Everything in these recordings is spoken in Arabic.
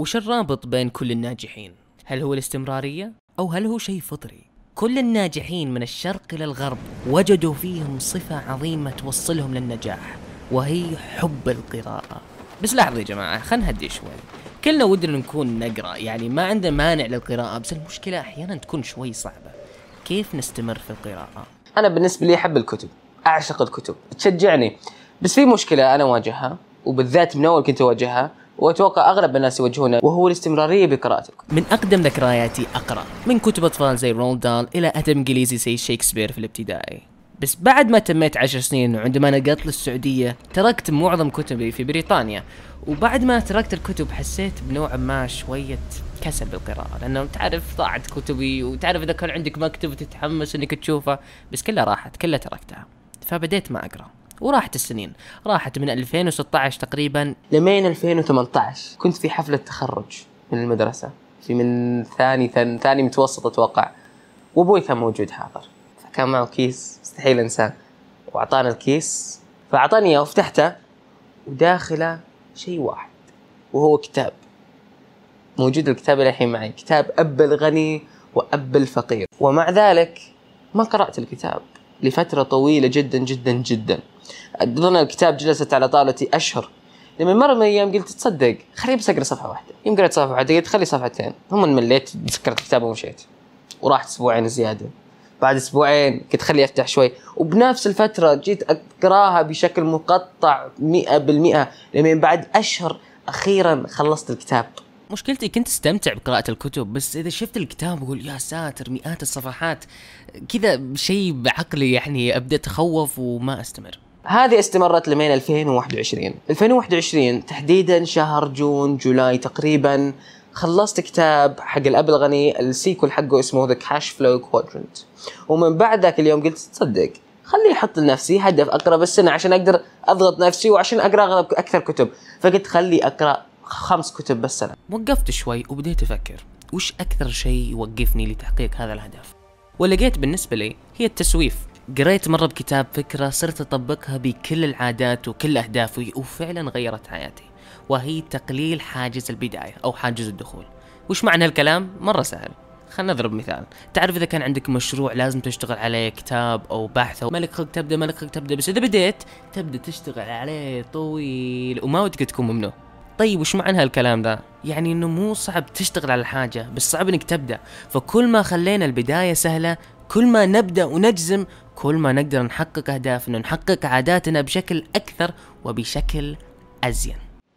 وش الرابط بين كل الناجحين؟ هل هو الاستمرارية؟ أو هل هو شيء فطري؟ كل الناجحين من الشرق إلى الغرب وجدوا فيهم صفة عظيمة توصلهم للنجاح وهي حب القراءة بس لاحظوا يا جماعة خلنا نهدي شوي كلنا ودنا نكون نقرأ يعني ما عندنا مانع للقراءة بس المشكلة أحيانا تكون شوي صعبة كيف نستمر في القراءة؟ أنا بالنسبة لي أحب الكتب أعشق الكتب تشجعني بس في مشكلة أنا واجهها وبالذات من أول كنت أواجهها واتوقع اغلب الناس يوجهونه وهو الاستمراريه بقراءتك. من اقدم ذكرياتي اقرا من كتب اطفال زي رول دال الى ادب انجليزي زي شيكسبير في الابتدائي. بس بعد ما تميت عشر سنين وعندما نقلت للسعودية تركت معظم كتبي في بريطانيا وبعد ما تركت الكتب حسيت بنوع ما شوية كسل بالقراءة لأنه تعرف ضاعت كتبي وتعرف إذا كان عندك مكتب تتحمس إنك تشوفه بس كلها راحت كلها تركتها فبديت ما أقرأ وراحت السنين راحت من 2016 تقريبا لمين 2018 كنت في حفلة تخرج من المدرسة في من ثاني ثاني, ثاني متوسط أتوقع وأبوي كان موجود حاضر فكان معه كيس مستحيل أنساه وأعطانا الكيس فأعطاني إياه وفتحته وداخله شيء واحد وهو كتاب موجود الكتاب الحين معي كتاب أب الغني وأب الفقير ومع ذلك ما قرأت الكتاب لفترة طويلة جدا جدا جدا اظن الكتاب جلست على طاولتي اشهر لما مر من الايام قلت تصدق خليني بس اقرا صفحه واحده يوم قريت صفحه واحده قلت خلي صفحتين هم مليت سكرت الكتاب ومشيت وراحت اسبوعين زياده بعد اسبوعين قلت خلي افتح شوي وبنفس الفتره جيت اقراها بشكل مقطع 100% لما بعد اشهر اخيرا خلصت الكتاب مشكلتي كنت استمتع بقراءة الكتب بس إذا شفت الكتاب أقول يا ساتر مئات الصفحات كذا شيء بعقلي يعني أبدأ أتخوف وما أستمر هذه استمرت لمين 2021 2021 تحديدا شهر جون جولاي تقريبا خلصت كتاب حق الاب الغني السيكول حقه اسمه ذا كاش فلو كوادرنت ومن بعد ذاك اليوم قلت تصدق خليني احط لنفسي هدف اقرا بالسنه عشان اقدر اضغط نفسي وعشان اقرا اغلب اكثر كتب فقلت خلي اقرا خمس كتب بالسنه وقفت شوي وبديت افكر وش اكثر شيء يوقفني لتحقيق هذا الهدف ولقيت بالنسبه لي هي التسويف قريت مرة بكتاب فكرة صرت أطبقها بكل العادات وكل أهدافي وفعلا غيرت حياتي وهي تقليل حاجز البداية أو حاجز الدخول وش معنى هالكلام؟ مرة سهل خلنا نضرب مثال تعرف اذا كان عندك مشروع لازم تشتغل عليه كتاب او بحث او ملك خلق تبدا ملك خلق تبدا بس اذا بديت تبدا تشتغل عليه طويل وما ودك تكون ممنوع طيب وش معنى هالكلام ذا؟ يعني انه مو صعب تشتغل على الحاجة بس صعب انك تبدا فكل ما خلينا البداية سهلة كل ما نبدأ ونجزم كل ما نقدر نحقق أهدافنا ونحقق عاداتنا بشكل أكثر وبشكل أزين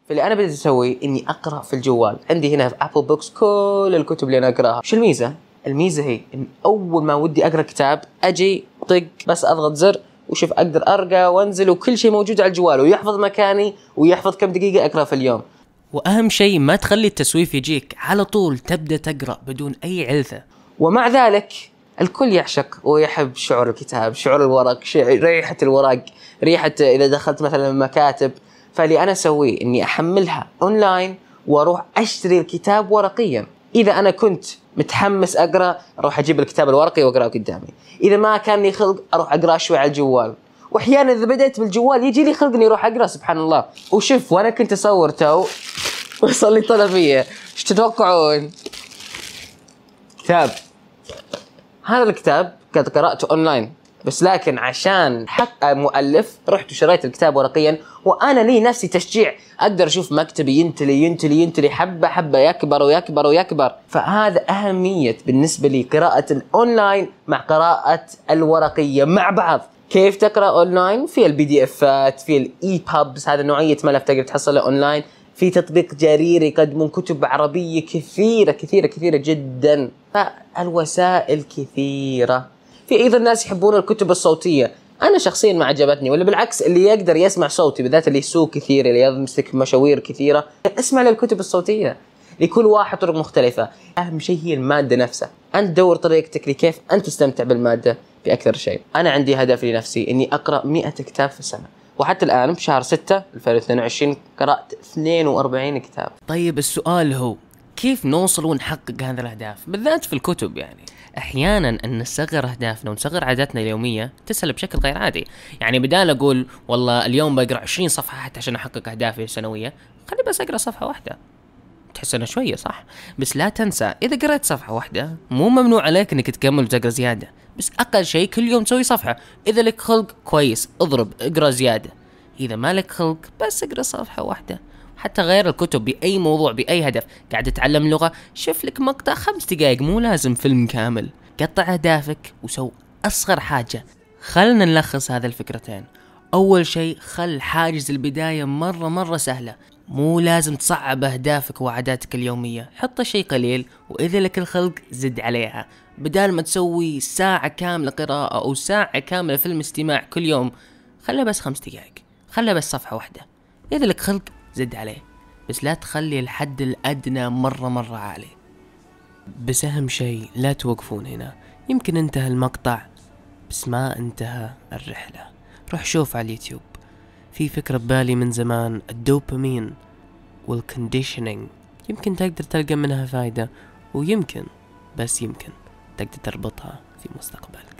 فاللي انا بديت اسوي اني اقرا في الجوال عندي هنا في ابل بوكس كل الكتب اللي انا اقراها شو الميزه الميزه هي ان اول ما ودي اقرا كتاب اجي طق بس اضغط زر وشوف اقدر ارقى وانزل وكل شيء موجود على الجوال ويحفظ مكاني ويحفظ كم دقيقه اقرا في اليوم واهم شيء ما تخلي التسويف يجيك على طول تبدا تقرا بدون اي علثه ومع ذلك الكل يعشق ويحب شعور الكتاب شعور الورق ريحة الورق ريحة إذا دخلت مثلا مكاتب فاللي أنا أسويه أني أحملها أونلاين وأروح أشتري الكتاب ورقيا إذا أنا كنت متحمس أقرأ أروح أجيب الكتاب الورقي وأقرأه قدامي إذا ما كان لي خلق أروح أقرأ شوي على الجوال واحيانا اذا بديت بالجوال يجي لي خلق اني اروح اقرا سبحان الله وشوف وانا كنت اصور تو وصل لي طلبيه ايش تتوقعون؟ كتاب هذا الكتاب قد قراته اونلاين بس لكن عشان حق مؤلف رحت وشريت الكتاب ورقيا وانا لي نفسي تشجيع اقدر اشوف مكتبي ينتلي ينتلي ينتلي حبه حبه يكبر ويكبر ويكبر فهذا اهميه بالنسبه لي قراءه الاونلاين مع قراءه الورقيه مع بعض كيف تقرا اونلاين في البي دي افات في الاي بابس هذا نوعيه ملف تقدر تحصله اونلاين في تطبيق جرير يقدمون كتب عربيه كثيره كثيره كثيره جدا فالوسائل كثيره في ايضا ناس يحبون الكتب الصوتيه انا شخصيا ما عجبتني ولا بالعكس اللي يقدر يسمع صوتي بالذات اللي يسوق كثير اللي يمسك مشاوير كثيره اسمع للكتب الصوتيه لكل واحد طرق مختلفة أهم شيء هي المادة نفسها أنت دور طريقتك لكيف أنت تستمتع بالمادة بأكثر شيء أنا عندي هدف لنفسي أني أقرأ 100 كتاب في السنة وحتى الآن بشهر 6 2022 قرأت 42 كتاب طيب السؤال هو كيف نوصل ونحقق هذه الأهداف بالذات في الكتب يعني احيانا ان نصغر اهدافنا ونصغر عاداتنا اليوميه تسهل بشكل غير عادي يعني بدال اقول والله اليوم بقرا 20 صفحه حتى عشان احقق اهدافي السنويه خلي بس اقرا صفحه واحده تحس انها شويه صح بس لا تنسى اذا قريت صفحه واحده مو ممنوع عليك انك تكمل وتقرا زياده بس اقل شيء كل يوم تسوي صفحه اذا لك خلق كويس اضرب اقرا زياده اذا ما لك خلق بس اقرا صفحه واحده حتى غير الكتب باي موضوع باي هدف قاعد تتعلم لغه شوف لك مقطع خمس دقائق مو لازم فيلم كامل قطع اهدافك وسو اصغر حاجه خلنا نلخص هذا الفكرتين أول شيء خل حاجز البداية مرة مرة سهلة مو لازم تصعب أهدافك وعاداتك اليومية حط شي قليل وإذا لك الخلق زد عليها بدال ما تسوي ساعة كاملة قراءة أو ساعة كاملة فيلم استماع كل يوم خلها بس خمس دقائق خلها بس صفحة واحدة إذا لك خلق زد عليه بس لا تخلي الحد الأدنى مرة مرة عالي بس أهم شي لا توقفون هنا يمكن انتهى المقطع بس ما انتهى الرحلة روح شوف على اليوتيوب في فكرة ببالي من زمان الدوبامين والكونديشنينج يمكن تقدر تلقى منها فايدة ويمكن بس يمكن تقدر تربطها في مستقبلك